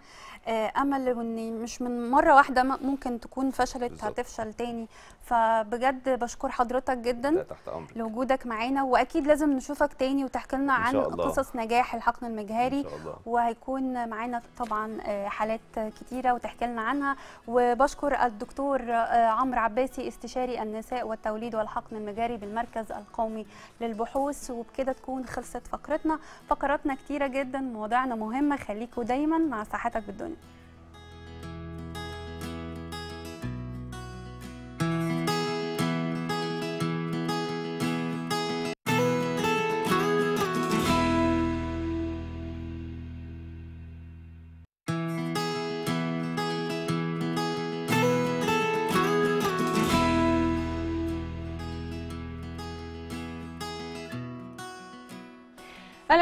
[SPEAKER 3] آه، امل وان مش من مره واحده ممكن تكون فشلت بالزبط. هتفشل تاني فبجد بشكر حضرتك جدا تحت أمرك. لوجودك معانا واكيد لازم نشوفك تاني وتحكي لنا عن الله. قصص نجاح الحقن المجهري إن شاء الله. وهيكون معانا طبعا آه، حالات كتيره وتحكي لنا عنها وبشكر الدكتور آه، عمرو عباسي استشاري النساء والتوليد والحقن المجاري بالمركز القومي للبحوث البحوث وبكده تكون خلصت فقرتنا فقراتنا كتيرة جدا مواضيعنا مهمة خليكوا دايما مع صحتك بالدنيا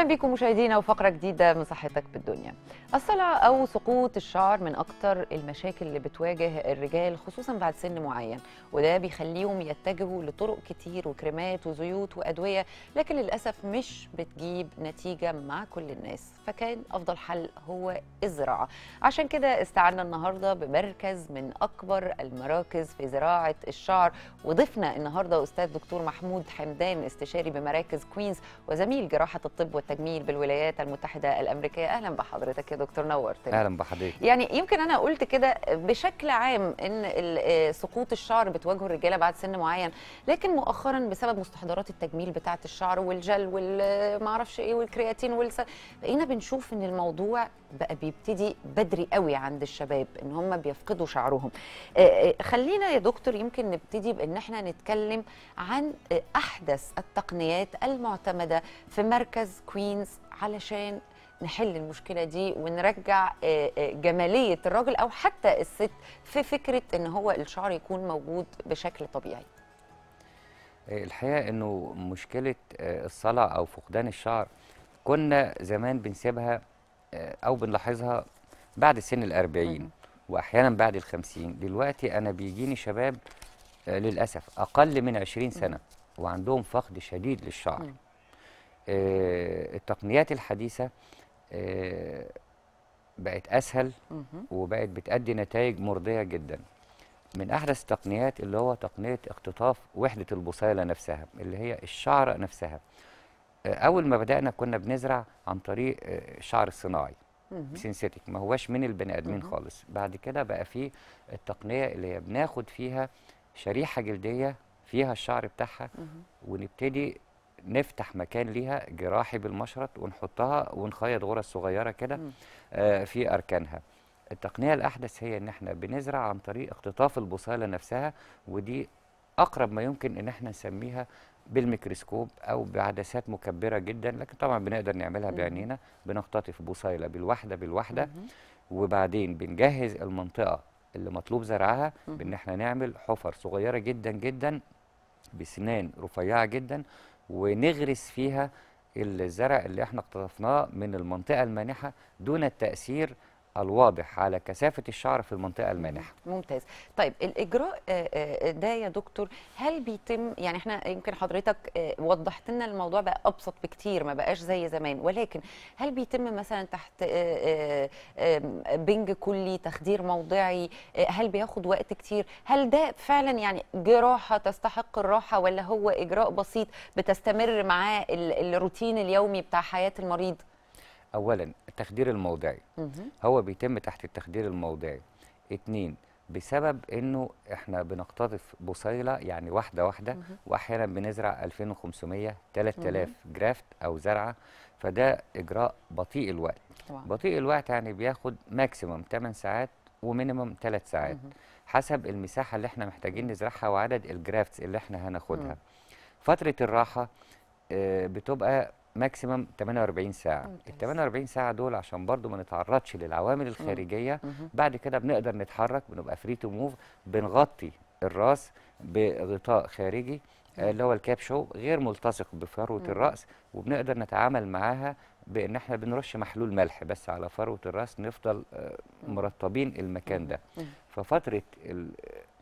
[SPEAKER 1] اهلا بكم مشاهدينا وفقره جديده من صحتك بالدنيا الصلع او سقوط الشعر من اكتر المشاكل اللي بتواجه الرجال خصوصا بعد سن معين وده بيخليهم يتجهوا لطرق كتير وكريمات وزيوت وادويه لكن للاسف مش بتجيب نتيجه مع كل الناس فكان افضل حل هو الزراعه عشان كده استعنا النهارده بمركز من اكبر المراكز في زراعه الشعر وضفنا النهارده استاذ دكتور محمود حمدان استشاري بمراكز كوينز وزميل جراحه الطب والتجميل التجميل بالولايات المتحده الامريكيه اهلا بحضرتك يا دكتور نورت اهلا بحضرتك يعني يمكن انا قلت كده بشكل عام ان آه، سقوط الشعر بتواجهه الرجاله بعد سن معين لكن مؤخرا بسبب مستحضرات التجميل بتاعه الشعر والجل والمعرفش آه، ايه والكرياتين والس بقينا بنشوف ان الموضوع بقى بيبتدي بدري قوي عند الشباب ان هم بيفقدوا شعرهم آه، خلينا يا دكتور يمكن نبتدي بان احنا نتكلم عن احدث التقنيات المعتمده في مركز كوينز علشان نحل المشكله دي ونرجع آه، آه، جماليه الراجل او حتى الست في فكره ان هو الشعر يكون موجود بشكل طبيعي
[SPEAKER 5] آه، الحقيقه انه مشكله الصلع او فقدان الشعر كنا زمان بنسيبها او بنلاحظها بعد سن الأربعين واحيانا بعد الخمسين دلوقتي انا بيجيني شباب للاسف اقل من 20 سنه وعندهم فقد شديد للشعر آه، التقنيات الحديثه آه، بقت اسهل وبقت بتأدي نتائج مرضيه جدا من احدث التقنيات اللي هو تقنيه اختطاف وحده البصيله نفسها اللي هي الشعره نفسها آه، اول ما بدانا كنا بنزرع عن طريق الشعر الصناعي سينثيتيك ما هواش من البني ادمين خالص بعد كده بقى في التقنيه اللي هي بناخد فيها شريحه جلديه فيها الشعر بتاعها ونبتدي نفتح مكان ليها جراحي بالمشرط ونحطها ونخيط غرز صغيره كده آه، في اركانها التقنيه الاحدث هي ان احنا بنزرع عن طريق اختطاف البصيله نفسها ودي اقرب ما يمكن ان احنا نسميها بالميكروسكوب او بعدسات مكبره جدا لكن طبعا بنقدر نعملها بعينينا بنختطف بصيله بالواحده بالواحده وبعدين بنجهز المنطقه اللي مطلوب زرعها بان احنا نعمل حفر صغيره جدا جدا بسنان رفيعه جدا ونغرس فيها الزرع اللي احنا اقتطفناه من المنطقة المانحة دون التأثير الواضح على كثافة الشعر في المنطقة المانحة
[SPEAKER 1] ممتاز طيب الإجراء آه، آه، ده يا دكتور هل بيتم يعني احنا يمكن حضرتك آه، وضحت لنا الموضوع بقى أبسط بكتير ما بقاش زي زمان ولكن هل بيتم مثلا تحت بنج كلي تخدير موضعي هل بياخد وقت كتير هل ده فعلا يعني جراحة تستحق الراحة ولا هو إجراء بسيط بتستمر معاه الروتين اليومي بتاع حياة المريض
[SPEAKER 5] اولا التخدير الموضعي هو بيتم تحت التخدير الموضعي اتنين بسبب انه احنا بنقتطف بصيله يعني واحده واحده واحيانا بنزرع 2500 3000 جرافت او زرعه فده اجراء بطيء الوقت بطيء الوقت يعني بياخد ماكسيمم 8 ساعات ومينيمم 3 ساعات حسب المساحه اللي احنا محتاجين نزرعها وعدد الجرافتس اللي احنا هناخدها فتره الراحه آه، بتبقى ماكسيمم 48 ساعه ال 48 ساعه دول عشان برضو ما نتعرضش للعوامل الخارجيه بعد كده بنقدر نتحرك بنبقى فري تو موف بنغطي الراس بغطاء خارجي آه، اللي هو الكاب شو غير ملتصق بفروه الراس وبنقدر نتعامل معاها بان احنا بنرش محلول ملح بس على فروه الراس نفضل آه، مرطبين المكان ده ففتره آه،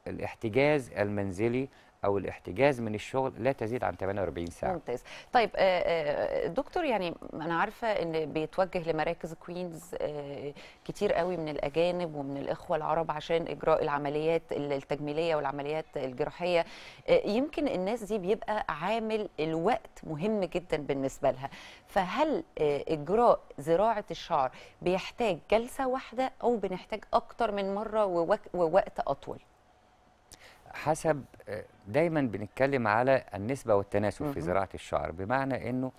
[SPEAKER 5] الاحتجاز المنزلي او الاحتجاز من الشغل لا تزيد عن 48 ساعه
[SPEAKER 1] ممتاز طيب آه، آه، آه، دكتور يعني انا عارفه ان بيتوجه لمراكز كوينز كتير قوي من الاجانب ومن الاخوه العرب عشان اجراء العمليات التجميليه والعمليات الجراحيه يمكن الناس دي بيبقى عامل الوقت مهم جدا بالنسبه لها فهل اجراء زراعه الشعر بيحتاج جلسه واحده او بنحتاج اكتر من مره ووقت اطول
[SPEAKER 5] حسب آه، دايما بنتكلم على النسبة والتناسب في زراعة الشعر بمعنى أنه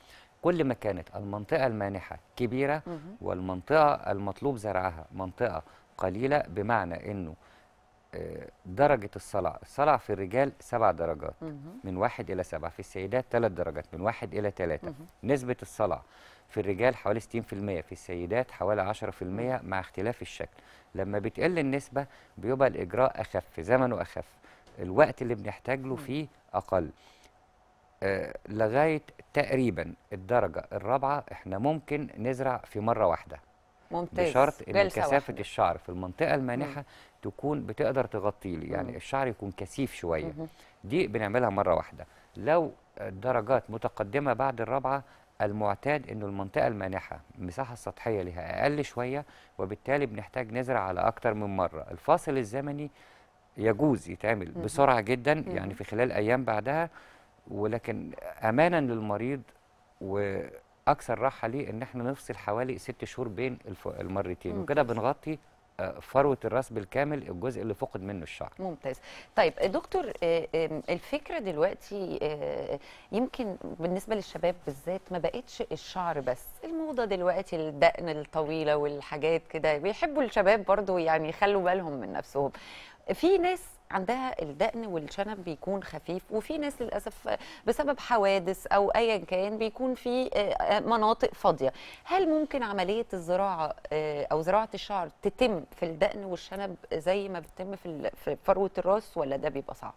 [SPEAKER 5] كل ما كانت المنطقة المانحة كبيرة والمنطقة المطلوب زرعها منطقة قليلة بمعنى أنه آه، درجة الصلع الصلع في الرجال سبع درجات من واحد إلى سبعة في السيدات ثلاث درجات من واحد إلى ثلاثة نسبة الصلع في الرجال حوالي 60% في السيدات حوالي 10% مع اختلاف الشكل لما بتقل النسبة بيبقى الإجراء أخف زمنه أخف الوقت اللي بنحتاج له فيه اقل آه، لغايه تقريبا الدرجه الرابعه احنا ممكن نزرع في مره واحده ممتاز بشرط ان كثافه واحدة. الشعر في المنطقه المانحه مم. تكون بتقدر تغطي لي يعني مم. الشعر يكون كثيف شويه مم. دي بنعملها مره واحده لو الدرجات متقدمه بعد الرابعه المعتاد انه المنطقه المانحه المساحه السطحيه لها اقل شويه وبالتالي بنحتاج نزرع على اكتر من مره الفاصل الزمني يجوز يتعمل بسرعه جدا يعني في خلال ايام بعدها ولكن امانا للمريض واكثر راحه ليه ان احنا نفصل حوالي ست شهور بين المرتين وكده بنغطي آه، فروه الراس بالكامل الجزء اللي فقد منه الشعر
[SPEAKER 1] ممتاز طيب دكتور آه، الفكره دلوقتي آه، يمكن بالنسبه للشباب بالذات ما بقتش الشعر بس الموضه دلوقتي الدقن الطويله والحاجات كده بيحبوا الشباب برضو يعني يخلوا بالهم من نفسهم في ناس عندها الدقن والشنب بيكون خفيف وفي ناس للاسف بسبب حوادث او ايا كان بيكون في آه، آه، مناطق فاضيه هل ممكن عمليه الزراعه آه، او زراعه الشعر تتم في الدقن والشنب زي ما بتتم في فروه الراس ولا ده بيبقى صعب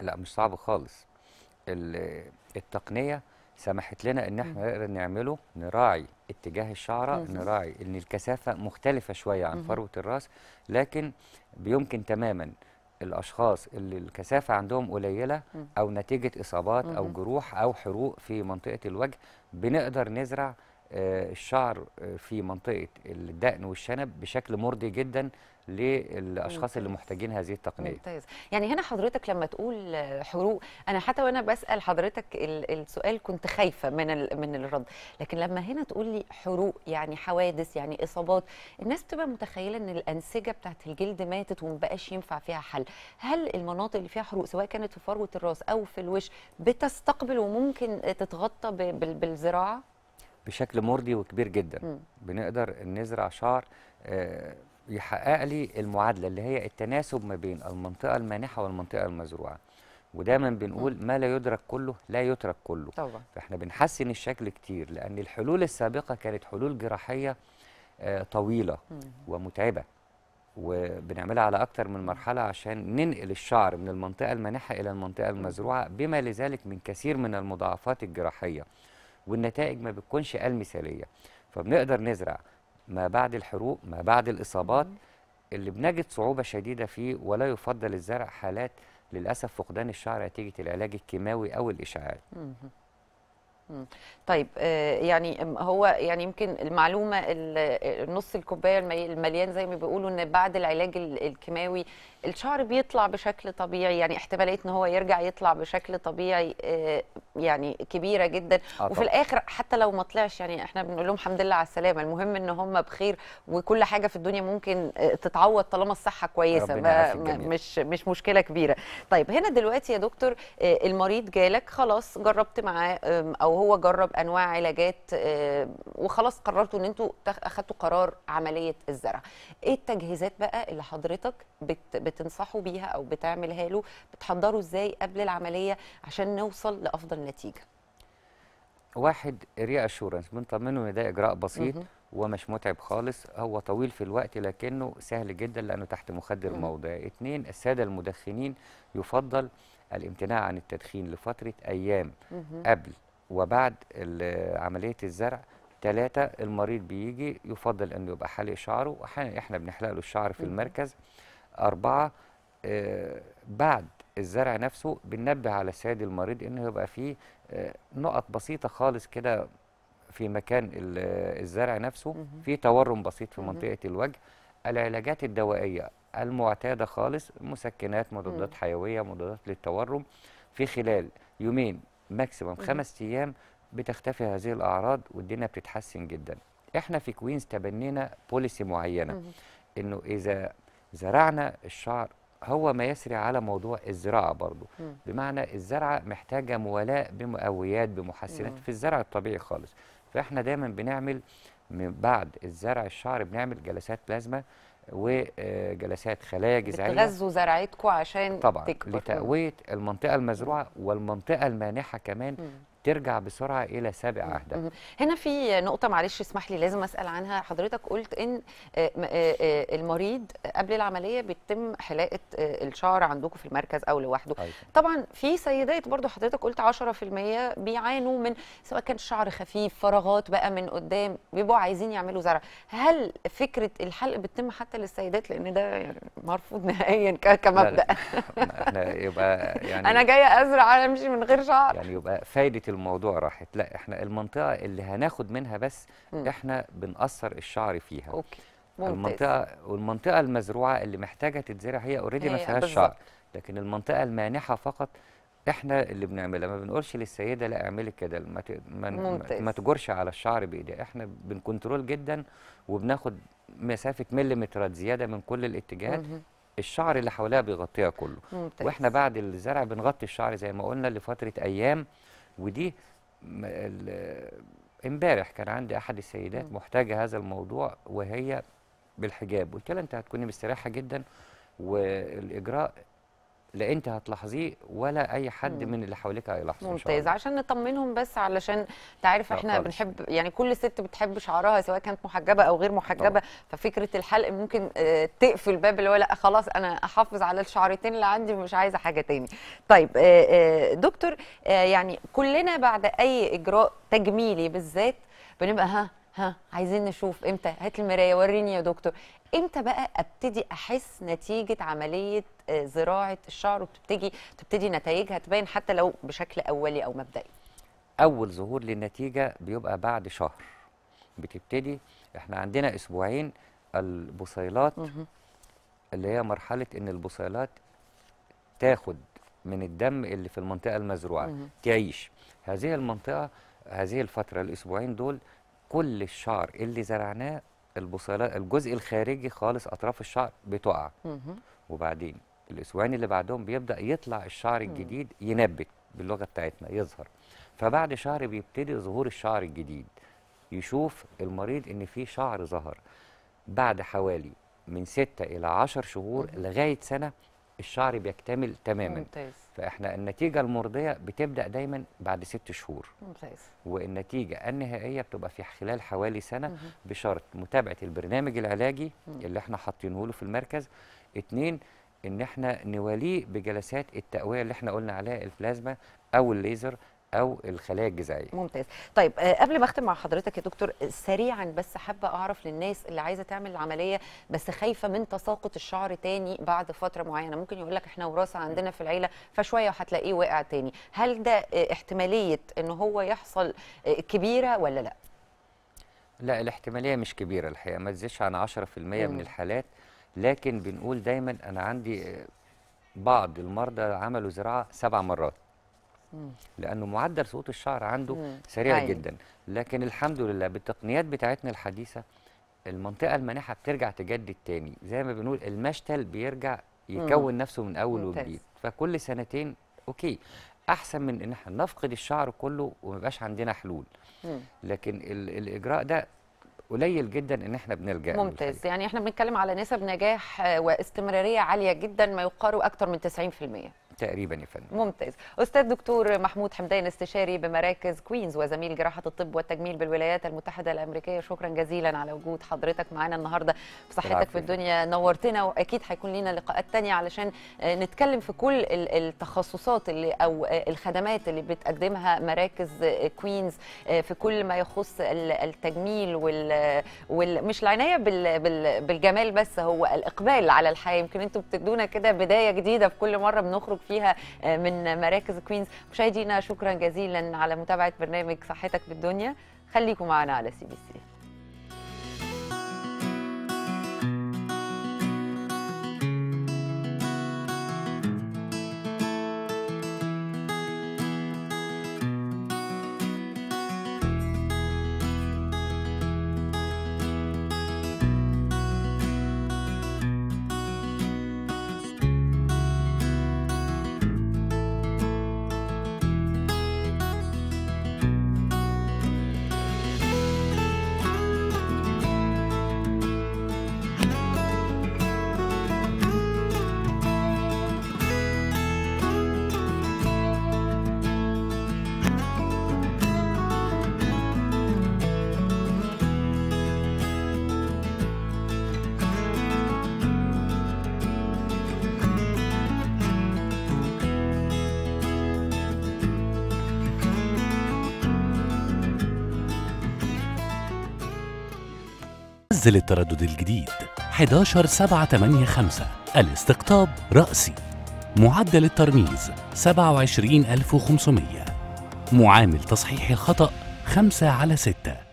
[SPEAKER 5] لا مش صعب خالص التقنيه سمحت لنا ان احنا نقدر نعمله نراعي اتجاه الشعره نراعي ان الكثافه مختلفه شويه عن فروه الراس لكن بيمكن تماما الاشخاص اللي الكثافه عندهم قليله او نتيجه اصابات او جروح او حروق في منطقه الوجه بنقدر نزرع آه، الشعر آه، في منطقه الدقن والشنب بشكل مرضي جدا للاشخاص اللي محتاجين هذه التقنيه ممتاز
[SPEAKER 1] يعني هنا حضرتك لما تقول آه، حروق انا حتى وانا بسال حضرتك السؤال كنت خايفه من من الرد لكن لما هنا تقول لي حروق يعني حوادث يعني اصابات الناس بتبقى متخيله ان الانسجه بتاعت الجلد ماتت ومبقاش ينفع فيها حل هل المناطق اللي فيها حروق سواء كانت في فروه الراس او في الوش بتستقبل وممكن تتغطى بالزراعه
[SPEAKER 5] بشكل مرضي وكبير جدا م. بنقدر نزرع شعر آه، يحقق لي المعادله اللي هي التناسب ما بين المنطقه المانحه والمنطقه المزروعه ودايما بنقول ما لا يدرك كله لا يترك كله طبعا. فاحنا بنحسن الشكل كتير لان الحلول السابقه كانت حلول جراحيه آه، طويله ومتعبه وبنعملها على اكتر من مرحله عشان ننقل الشعر من المنطقه المانحه الى المنطقه المزروعه بما لذلك من كثير من المضاعفات الجراحيه والنتائج ما بتكونش المثاليه فبنقدر نزرع ما بعد الحروق ما بعد الاصابات اللي بنجد صعوبه شديده فيه ولا يفضل الزرع حالات للاسف فقدان الشعر نتيجه العلاج الكيماوي او الاشعاعي
[SPEAKER 1] طيب آه، يعني هو يعني يمكن المعلومه آه، نص الكوبايه المليان زي ما بيقولوا ان بعد العلاج الكيماوي الشعر بيطلع بشكل طبيعي يعني احتماليه ان هو يرجع يطلع بشكل طبيعي آه، يعني كبيره جدا آه وفي الاخر حتى لو ما طلعش يعني احنا بنقول لهم الحمد لله على السلامه المهم ان هم بخير وكل حاجه في الدنيا ممكن تتعوض طالما الصحه كويسه مش مش مشكله كبيره طيب هنا دلوقتي يا دكتور المريض جالك خلاص جربت معاه او وهو جرب انواع علاجات آه، وخلاص قررتوا ان انتوا اخذتوا قرار عمليه الزرع ايه التجهيزات بقى اللي حضرتك بتنصحوا بيها او بتعملها له بتحضره ازاي قبل العمليه عشان نوصل لافضل نتيجه
[SPEAKER 5] واحد ري اشورنس بنطمنه ان ده اجراء بسيط ومش متعب خالص هو طويل في الوقت لكنه سهل جدا لانه تحت مخدر موضعي اثنين الساده المدخنين يفضل الامتناع عن التدخين لفتره ايام قبل وبعد عمليه الزرع ثلاثة المريض بيجي يفضل انه يبقى حلق شعره واحيانا احنا بنحلق له الشعر في المركز أربعة آه بعد الزرع نفسه بننبه على السيد المريض انه يبقى فيه آه نقط بسيطة خالص كده في مكان الزرع نفسه في تورم بسيط في منطقة الوجه العلاجات الدوائية المعتادة خالص مسكنات مضادات حيوية مضادات للتورم في خلال يومين ماكسيموم خمس ايام بتختفي هذه الاعراض والدنيا بتتحسن جدا احنا في كوينز تبنينا بوليسي معينه انه اذا زرعنا الشعر هو ما يسري على موضوع الزراعه برضو بمعنى الزرعه محتاجه موالاه بمقويات بمحسنات في الزرع الطبيعي خالص فاحنا دايما بنعمل من بعد الزرع الشعر بنعمل جلسات بلازما وجلسات خلايا جذعيه بتغذوا
[SPEAKER 1] زرعتكم عشان طبعا
[SPEAKER 5] تكبر لتقويه المنطقه المزروعه والمنطقه المانحه كمان ترجع بسرعه الى سابق عهدها.
[SPEAKER 1] هنا في نقطه معلش اسمح لي لازم اسال عنها حضرتك قلت ان آه، آه، آه، المريض قبل العمليه بيتم حلاقه الشعر عندكم في المركز او لوحده. أيضا. أيوة. طبعا في سيدات برضو حضرتك قلت 10% بيعانوا من سواء كان شعر خفيف فراغات بقى من قدام بيبقوا عايزين يعملوا زرع. هل فكره الحلق بتتم حتى للسيدات لان ده يعني مرفوض نهائيا كمبدا؟ لا
[SPEAKER 5] لا. احنا يبقى يعني انا
[SPEAKER 1] جايه ازرع انا امشي من غير شعر
[SPEAKER 5] يعني يبقى فايده الموضوع راحت لا احنا المنطقه اللي هناخد منها بس م. احنا بنقصر الشعر فيها أوكي. ممتاز. المنطقه والمنطقه المزروعه اللي محتاجه تتزرع هي اوريدي ما فيهاش شعر لكن المنطقه المانحه فقط احنا اللي بنعملها ما بنقولش للسيده لا اعملي كده ما ما, ما تجرش على الشعر بايدي احنا بنكنترول جدا وبناخد مسافه مليمترات زياده من كل الاتجاهات الشعر اللي حواليها بيغطيها كله ممتاز. واحنا بعد الزرع بنغطي الشعر زي ما قلنا لفتره ايام ودي امبارح كان عندي احد السيدات محتاجه هذا الموضوع وهي بالحجاب قلت لها انت هتكوني مستريحه جدا والاجراء لا انت هتلاحظيه ولا اي حد مم. من اللي حواليك هيلاحظه
[SPEAKER 1] ممتاز عشان نطمنهم بس علشان انت عارف احنا طبعا. بنحب يعني كل ست بتحب شعرها سواء كانت محجبه او غير محجبه طبعا. ففكره الحلق ممكن آه، تقفل باب اللي هو لا خلاص انا احافظ على الشعرتين اللي عندي ومش عايزه حاجه تاني طيب آه، آه، دكتور يعني كلنا بعد اي اجراء تجميلي بالذات بنبقى ها ها عايزين نشوف امتى هات المرايه وريني يا دكتور امتى بقى ابتدي احس نتيجه عمليه آه، زراعه الشعر وبتبتدي تبتدي نتائجها تبين حتى لو بشكل اولي او مبدئي
[SPEAKER 5] اول ظهور للنتيجه بيبقى بعد شهر بتبتدي احنا عندنا اسبوعين البصيلات اللي هي مرحله ان البصيلات تاخد من الدم اللي في المنطقه المزروعه تعيش هذه المنطقه هذه الفتره الاسبوعين دول كل الشعر اللي زرعناه البصيلات الجزء الخارجي خالص اطراف الشعر بتقع وبعدين الاسبوعين اللي بعدهم بيبدا يطلع الشعر الجديد ينبت باللغه بتاعتنا يظهر فبعد شهر بيبتدي ظهور الشعر الجديد يشوف المريض ان في شعر ظهر بعد حوالي من 6 الى 10 شهور لغايه سنه الشعر بيكتمل تماما ممتاز. فاحنا النتيجه المرضيه بتبدا دايما بعد ست شهور ممتاز والنتيجه النهائيه بتبقى في خلال حوالي سنه مم. بشرط متابعه البرنامج العلاجي مم. اللي احنا حاطينه له في المركز اتنين ان احنا نواليه بجلسات التقويه اللي احنا قلنا عليها البلازما او الليزر او الخلايا الجذعيه
[SPEAKER 1] ممتاز طيب آه، قبل ما اختم مع حضرتك يا دكتور سريعا بس حابه اعرف للناس اللي عايزه تعمل العمليه بس خايفه من تساقط الشعر تاني بعد فتره معينه ممكن يقول لك احنا وراثه عندنا في العيله فشويه وهتلاقيه واقع تاني هل ده آه، احتماليه ان هو يحصل آه، كبيره ولا لا
[SPEAKER 5] لا الاحتماليه مش كبيره الحقيقه ما تزيدش عن 10% مم. من الحالات لكن بنقول دايما انا عندي بعض المرضى عملوا زراعه سبع مرات لانه معدل سقوط الشعر عنده سريع أيه. جدا لكن الحمد لله بالتقنيات بتاعتنا الحديثه المنطقه المانحه بترجع تجدد تاني زي ما بنقول المشتل بيرجع يكون مم. نفسه من اول وجديد فكل سنتين اوكي احسن من ان احنا نفقد الشعر كله وما يبقاش عندنا حلول مم. لكن الاجراء ده قليل جدا ان احنا بنلجا
[SPEAKER 1] ممتاز يعني احنا بنتكلم على نسب نجاح آه، واستمراريه عاليه جدا ما يقارب اكثر من 90%
[SPEAKER 5] تقريبا يا فندم
[SPEAKER 1] ممتاز استاذ دكتور محمود حمدان استشاري بمراكز كوينز وزميل جراحه الطب والتجميل بالولايات المتحده الامريكيه شكرا جزيلا على وجود حضرتك معانا النهارده في صحتك في الدنيا نورتنا واكيد هيكون لنا لقاءات ثانيه علشان نتكلم في كل التخصصات اللي او الخدمات اللي بتقدمها مراكز كوينز في كل ما يخص التجميل وال, وال... مش العنايه بال... بال... بالجمال بس هو الاقبال على الحياه يمكن انتم بتدونا كده بدايه جديده في كل مره بنخرج فيها آه، من مراكز كوينز مشاهدينا شكرا جزيلا على متابعه برنامج صحتك بالدنيا خليكم معنا على سي بي سي منزل التردد
[SPEAKER 5] الجديد 11785 الاستقطاب رأسي معدل الترميز 27500 معامل تصحيح الخطأ 5 على 6